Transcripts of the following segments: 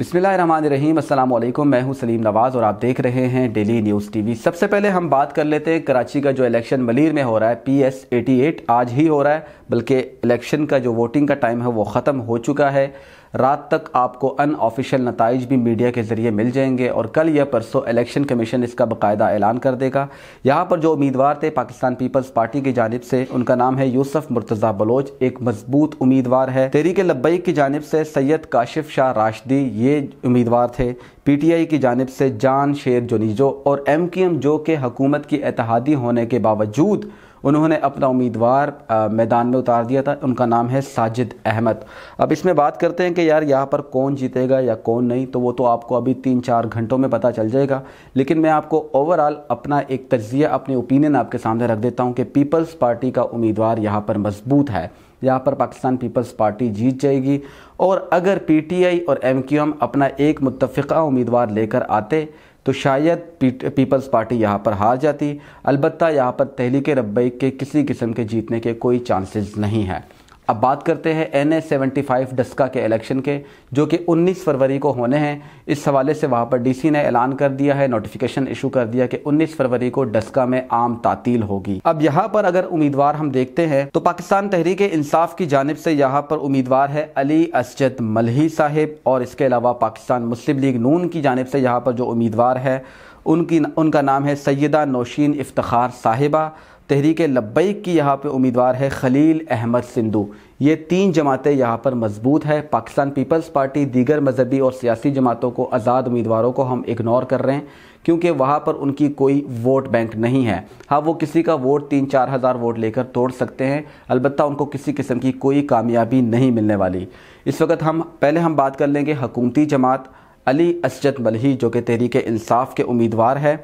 बसमिल मैं हूं सलीम नवाज़ और आप देख रहे हैं डेली न्यूज़ टीवी सबसे पहले हम बात कर लेते हैं कराची का जो इलेक्शन मलिर में हो रहा है पी एस एटी एट आज ही हो रहा है बल्कि इलेक्शन का जो वोटिंग का टाइम है वो ख़त्म हो चुका है रात तक आपको अनऑफिशियल नतज भी मीडिया के ज़रिए मिल जाएंगे और कल या परसों इलेक्शन कमीशन इसका बाकायदा ऐलान कर देगा यहाँ पर जो उम्मीदवार थे पाकिस्तान पीपल्स पार्टी की जानब से उनका नाम है यूसफ मुर्तज़ा बलोच एक मजबूत उम्मीदवार है तहरीक लब्बई की जानब से सैयद काशिफ शाह राशदी ये उम्मीदवार थे पीटीआई की जानब से जान शेर जोनीजो और एम जो के हकूमत की एतहादी होने के बावजूद उन्होंने अपना उम्मीदवार मैदान में उतार दिया था उनका नाम है साजिद अहमद अब इसमें बात करते हैं कि यार यहाँ पर कौन जीतेगा या कौन नहीं तो वो तो आपको अभी तीन चार घंटों में पता चल जाएगा लेकिन मैं आपको ओवरऑल अपना एक तजिया अपने ओपिनियन आपके सामने रख देता हूँ कि पीपल्स पार्टी का उम्मीदवार यहाँ पर मजबूत है यहाँ पर पाकिस्तान पीपल्स पार्टी जीत जाएगी और अगर पीटीआई और एमक्यूएम अपना एक मुतफ़ा उम्मीदवार लेकर आते तो शायद पीपल्स पार्टी यहाँ पर हार जाती अलबत्ता यहाँ पर तहलीक रबई के किसी किस्म के जीतने के कोई चांसेस नहीं है अब बात करते हैं N S seventy five Daska के इलेक्शन के जो कि 19 फरवरी को होने हैं इस हवाले से वहाँ पर डीसी ने ऐलान कर दिया है नोटिफिकेशन इशू कर दिया कि 19 फरवरी को डस्का में आम तातील होगी अब यहाँ पर अगर उम्मीदवार हम देखते हैं तो पाकिस्तान तहरीक इंसाफ की जानब से यहाँ पर उम्मीदवार है अली असजद मलही साहिब और इसके अलावा पाकिस्तान मुस्लिम लीग नून की जानब से यहाँ पर जो उम्मीदवार है उनकी उनका नाम है सैदा नौशीन इफ्तार साहिबा तहरीक लब्बैक की यहाँ पे उम्मीदवार है खलील अहमद सिंधु ये तीन जमातें यहाँ पर मजबूत है पाकिस्तान पीपल्स पार्टी दीगर मजहबी और सियासी जमातों को आज़ाद उम्मीदवारों को हम इग्नोर कर रहे हैं क्योंकि वहाँ पर उनकी कोई वोट बैंक नहीं है हाँ वो किसी का वोट तीन चार हज़ार वोट लेकर तोड़ सकते हैं अलबत्त उनको किसी किस्म की कोई कामयाबी नहीं मिलने वाली इस वक्त हम पहले हम बात कर लेंगे हकूमती जमात अली असजद मलही जो कि तहरीक इंसाफ के उम्मीदवार है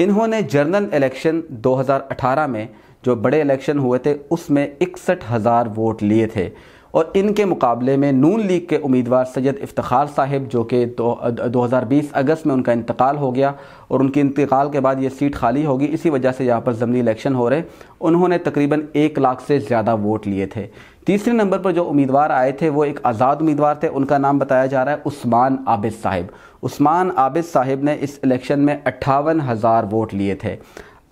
इन्होंने जनरल इलेक्शन 2018 में जो बड़े इलेक्शन हुए थे उसमें इकसठ हज़ार वोट लिए थे और इनके मुकाबले में नून लीग के उम्मीदवार सैयद इफ्तार साहब जो कि दो हज़ार बीस अगस्त में उनका इंतकाल हो गया और उनके इंतकाल के बाद ये सीट खाली होगी इसी वजह से यहाँ पर ज़मनी इलेक्शन हो रहे उन्होंने तकरीबन एक लाख से ज़्यादा वोट लिए थे तीसरे नंबर पर जो उम्मीदवार आए थे वो एक आज़ाद उम्मीदवार थे उनका नाम बताया जा रहा है उस्मान आबिद साहिब उस्मान आबिद साहिब ने इस इलेक्शन में अट्ठावन हज़ार वोट लिए थे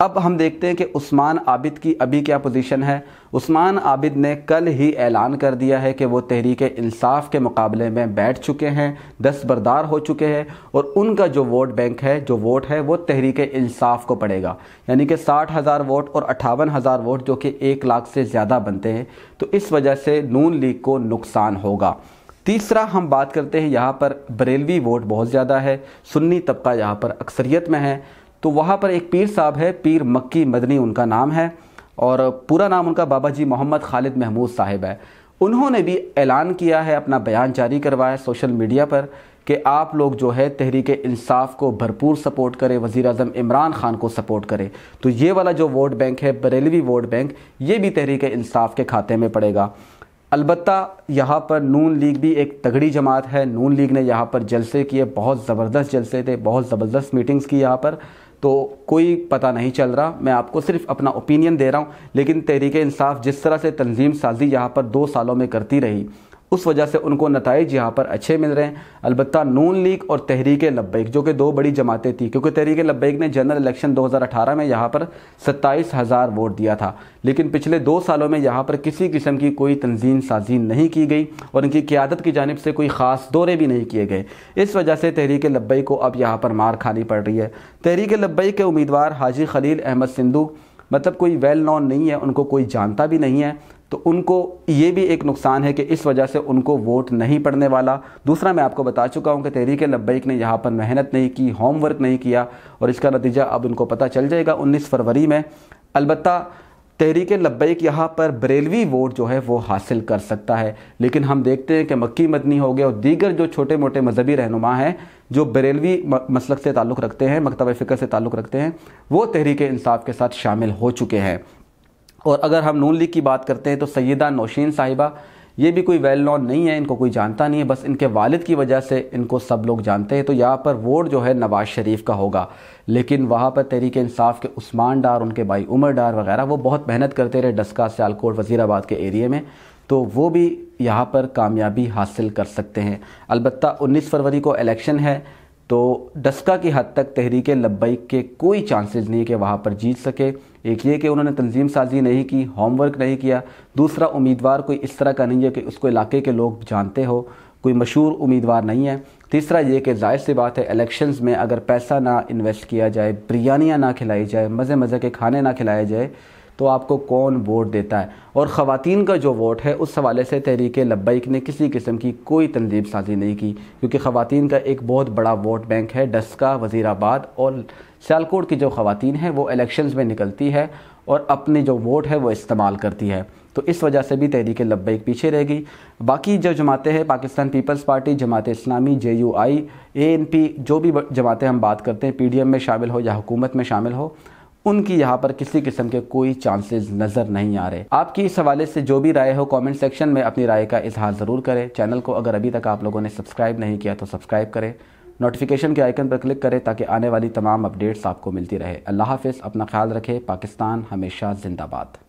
अब हम देखते हैं कि उस्मान आबिद की अभी क्या पोजीशन है उस्मान आबिद ने कल ही ऐलान कर दिया है कि वो तहरीक इंसाफ के मुकाबले में बैठ चुके हैं दस्तबरदार हो चुके हैं और उनका जो वोट बैंक है जो वोट है वो तहरीक इंसाफ को पड़ेगा यानी कि साठ हज़ार वोट और अट्ठावन हज़ार वोट जो कि एक लाख से ज़्यादा बनते हैं तो इस वजह से नून लीग को नुकसान होगा तीसरा हम बात करते हैं यहाँ पर बरेलवी वोट बहुत ज़्यादा है सुन्नी तबका यहाँ पर अक्सरियत में है तो वहाँ पर एक पीर साहब है पीर मक्की मदनी उनका नाम है और पूरा नाम उनका बाबा जी मोहम्मद खालिद महमूद साहिब है उन्होंने भी ऐलान किया है अपना बयान जारी करवाया सोशल मीडिया पर कि आप लोग जो है तहरीक इंसाफ को भरपूर सपोर्ट करें वज़ी अजम इमरान ख़ान को सपोर्ट करें तो ये वाला जो वोट बैंक है बरेलवी वोट बैंक ये भी तहरीक इंसाफ के खाते में पड़ेगा अलबत् यहाँ पर नून लीग भी एक तगड़ी जमात है नून लीग ने यहाँ पर जलसे किए बहुत ज़बरदस्त जलसे थे बहुत ज़बरदस्त मीटिंग्स की यहाँ पर तो कोई पता नहीं चल रहा मैं आपको सिर्फ अपना ओपिनियन दे रहा हूँ लेकिन तहरीक इंसाफ जिस तरह से तंजीम साजी यहाँ पर दो सालों में करती रही उस वजह से उनको नतज यहाँ पर अच्छे मिल रहे हैं अलबत् नून लीग और तहरीक लब्बैक जो कि दो बड़ी जमातें थी क्योंकि तहरीक लब्बैक ने जनरल इलेक्शन 2018 में यहाँ पर सत्ताईस हज़ार वोट दिया था लेकिन पिछले दो सालों में यहाँ पर किसी किस्म की कोई तंजीम साजी नहीं की गई और इनकी क्यादत की जानब से कोई ख़ास दौरे भी नहीं किए गए इस वजह से तहरीक लब्बई को अब यहाँ पर मार खानी पड़ रही है तहरीक लब्बई के उम्मीदवार हाजी खलील अहमद सिंधु मतलब कोई वेल नॉन नहीं है उनको कोई जानता भी नहीं है तो उनको ये भी एक नुकसान है कि इस वजह से उनको वोट नहीं पड़ने वाला दूसरा मैं आपको बता चुका हूँ कि तहरीक लब्बैक ने यहाँ पर मेहनत नहीं की होमवर्क नहीं किया और इसका नतीजा अब उनको पता चल जाएगा उन्नीस फरवरी में अलबत् तहरीक लब्बैक यहाँ पर बरेलवी वोट जो है वो हासिल कर सकता है लेकिन हम देखते हैं कि मक्की मदनी हो गए और दीगर जो छोटे मोटे मजहबी रहनुमा हैं जो बरेलवी मसलक से ताल्लुक़ रखते हैं मकतब फ़िक्र से ताल्लुक़ रखते हैं वो तहरीक इंसाफ के साथ शामिल हो चुके हैं और अगर हम नून लीग की बात करते हैं तो सैदा नौशीन साहिबा ये भी कोई वेल नॉन नहीं है इनको कोई जानता नहीं है बस इनके वालिद की वजह से इनको सब लोग जानते हैं तो यहाँ पर वोट जो है नवाज़ शरीफ का होगा लेकिन वहाँ पर तहरीक इंसाफ के उस्मान डार उनके भाई उमर डार वगैरह वो बहुत मेहनत करते रहे डस्का सियालकोट वज़ीराबाद के एरिए में तो वो भी यहाँ पर कामयाबी हासिल कर सकते हैं अलबत्त 19 फरवरी को इलेक्शन है तो डस्का की हद तक तहरीक लब्बई के कोई चांसेस नहीं कि वहाँ पर जीत सके एक ये कि उन्होंने तंजीम साजी नहीं की होमवर्क नहीं किया दूसरा उम्मीदवार कोई इस तरह का नहीं है कि उसको इलाके के लोग जानते हो कोई मशहूर उम्मीदवार नहीं है तीसरा ये कि जाहिर सी बात है इलेक्शंस में अगर पैसा ना इन्वेस्ट किया जाए बिरयानियाँ ना खिलाई जाए मज़े मज़े के खाने ना खिलाए जाए तो आपको कौन वोट देता है और ख़वान का जो वोट है उस हवाले से तहरीक लब्बैक ने किसी किस्म की कोई तनजीब साजी नहीं की क्योंकि ख़वान का एक बहुत बड़ा वोट बैंक है डस्का वज़ीराबाद और सियालकोट की जो ख़वान हैं वो इलेक्शंस में निकलती है और अपने जो वोट है वो इस्तेमाल करती है तो इस वजह से भी तहरीक लब्बैक पीछे रहेगी बाकी जो जमातें हैं Pakistan Peoples Party Jamaat Islami J U I A N P जो भी जमातें हम बात करते हैं पी डी एम में शामिल हो या हुकूमत में शामिल हो उनकी यहाँ पर किसी किस्म के कोई चांसेस नजर नहीं आ रहे आपकी इस हवाले से जो भी राय हो कमेंट सेक्शन में अपनी राय का इजहार जरूर करें चैनल को अगर अभी तक आप लोगों ने सब्सक्राइब नहीं किया तो सब्सक्राइब करें नोटिफिकेशन के आइकन पर क्लिक करें ताकि आने वाली तमाम अपडेट्स आपको मिलती रहे अल्लाह हाफिज़ अपना ख्याल रखें पाकिस्तान हमेशा जिंदाबाद